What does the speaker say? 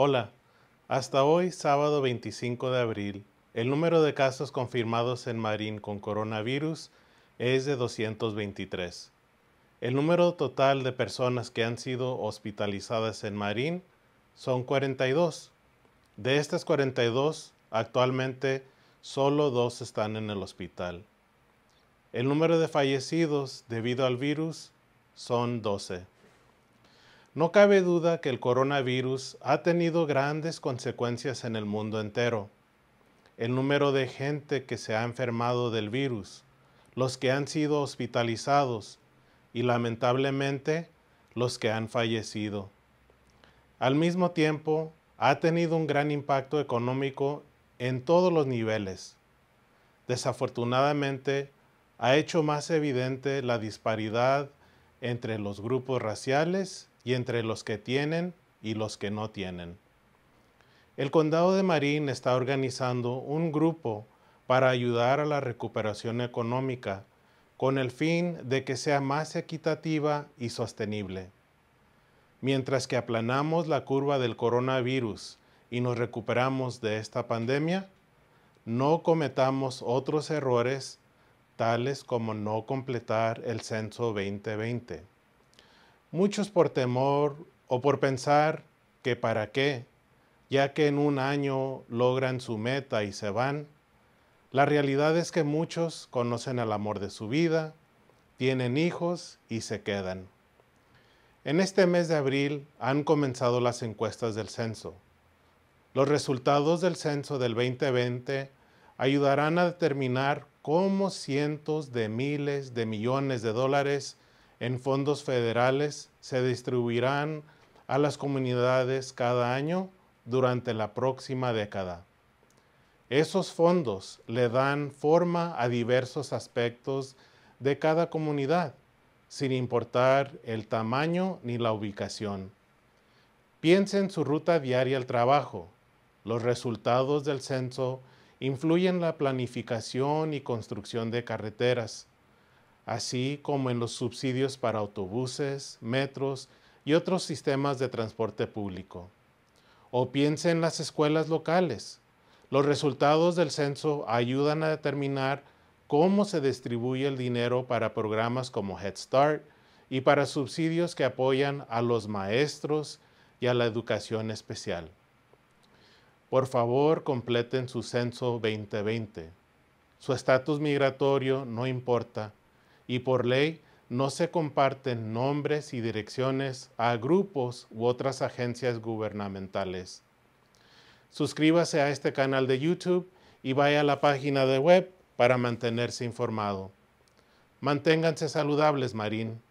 Hola, hasta hoy, sábado 25 de abril, el número de casos confirmados en Marín con coronavirus es de 223. El número total de personas que han sido hospitalizadas en Marín son 42. De estas 42, actualmente solo dos están en el hospital. El número de fallecidos debido al virus son 12. No cabe duda que el coronavirus ha tenido grandes consecuencias en el mundo entero. El número de gente que se ha enfermado del virus, los que han sido hospitalizados y lamentablemente los que han fallecido. Al mismo tiempo, ha tenido un gran impacto económico en todos los niveles. Desafortunadamente, ha hecho más evidente la disparidad entre los grupos raciales y entre los que tienen y los que no tienen. El condado de Marín está organizando un grupo para ayudar a la recuperación económica con el fin de que sea más equitativa y sostenible. Mientras que aplanamos la curva del coronavirus y nos recuperamos de esta pandemia, no cometamos otros errores tales como no completar el censo 2020. Muchos por temor o por pensar que para qué, ya que en un año logran su meta y se van, la realidad es que muchos conocen el amor de su vida, tienen hijos y se quedan. En este mes de abril han comenzado las encuestas del censo. Los resultados del censo del 2020 ayudarán a determinar cómo cientos de miles de millones de dólares en fondos federales se distribuirán a las comunidades cada año durante la próxima década. Esos fondos le dan forma a diversos aspectos de cada comunidad, sin importar el tamaño ni la ubicación. Piense en su ruta diaria al trabajo, los resultados del censo influyen la planificación y construcción de carreteras, así como en los subsidios para autobuses, metros y otros sistemas de transporte público. O piense en las escuelas locales. Los resultados del censo ayudan a determinar cómo se distribuye el dinero para programas como Head Start y para subsidios que apoyan a los maestros y a la educación especial. Por favor, completen su censo 2020. Su estatus migratorio no importa y por ley no se comparten nombres y direcciones a grupos u otras agencias gubernamentales. Suscríbase a este canal de YouTube y vaya a la página de web para mantenerse informado. Manténganse saludables, Marín.